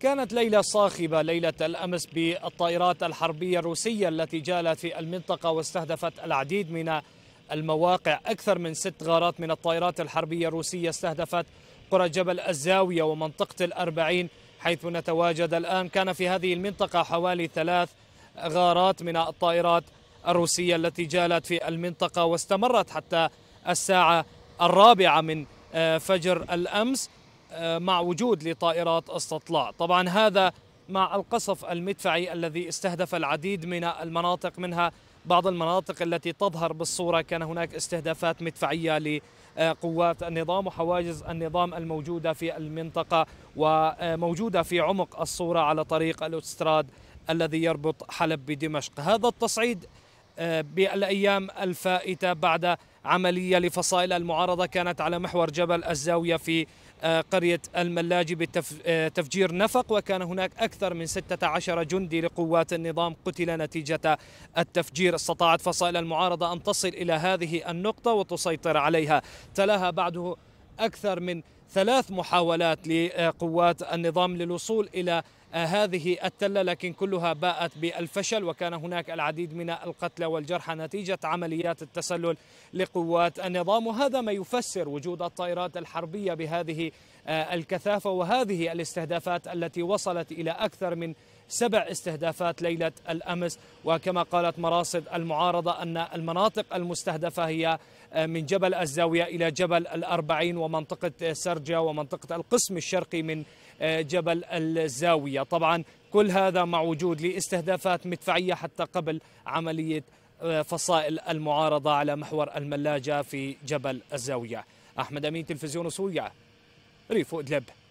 كانت ليلة صاخبة ليلة الأمس بالطائرات الحربية الروسية التي جالت في المنطقة واستهدفت العديد من المواقع أكثر من ست غارات من الطائرات الحربية الروسية استهدفت قرى جبل الزاوية ومنطقة الأربعين حيث نتواجد الآن كان في هذه المنطقة حوالي ثلاث غارات من الطائرات الروسية التي جالت في المنطقة واستمرت حتى الساعة الرابعة من آه، فجر الأمس آه، مع وجود لطائرات استطلاع طبعا هذا مع القصف المدفعي الذي استهدف العديد من المناطق منها بعض المناطق التي تظهر بالصورة كان هناك استهدافات مدفعية لقوات النظام وحواجز النظام الموجودة في المنطقة وموجودة في عمق الصورة على طريق الأوتستراد الذي يربط حلب بدمشق هذا التصعيد آه، بالأيام الفائتة بعد عملية لفصائل المعارضة كانت على محور جبل الزاوية في آه، قرية الملاجي بتفجير آه، نفق وكان هناك أكثر من 16 جندي لقوات النظام قتل نتيجة التفجير استطاعت فصائل المعارضة أن تصل إلى هذه النقطة وتسيطر عليها تلاها بعده أكثر من ثلاث محاولات لقوات النظام للوصول الى هذه التله لكن كلها باءت بالفشل وكان هناك العديد من القتلى والجرحى نتيجه عمليات التسلل لقوات النظام وهذا ما يفسر وجود الطائرات الحربيه بهذه الكثافه وهذه الاستهدافات التي وصلت الى اكثر من سبع استهدافات ليلة الأمس وكما قالت مراصد المعارضة أن المناطق المستهدفة هي آه، من جبل الزاوية إلى جبل الأربعين ومنطقة سرجة ومنطقة القسم الشرقي من آه، جبل الزاوية طبعا كل هذا مع وجود لاستهدافات مدفعية حتى قبل عملية آه، فصائل المعارضة على محور الملاجة في جبل الزاوية أحمد أمين تلفزيون سوريا ريف أدلب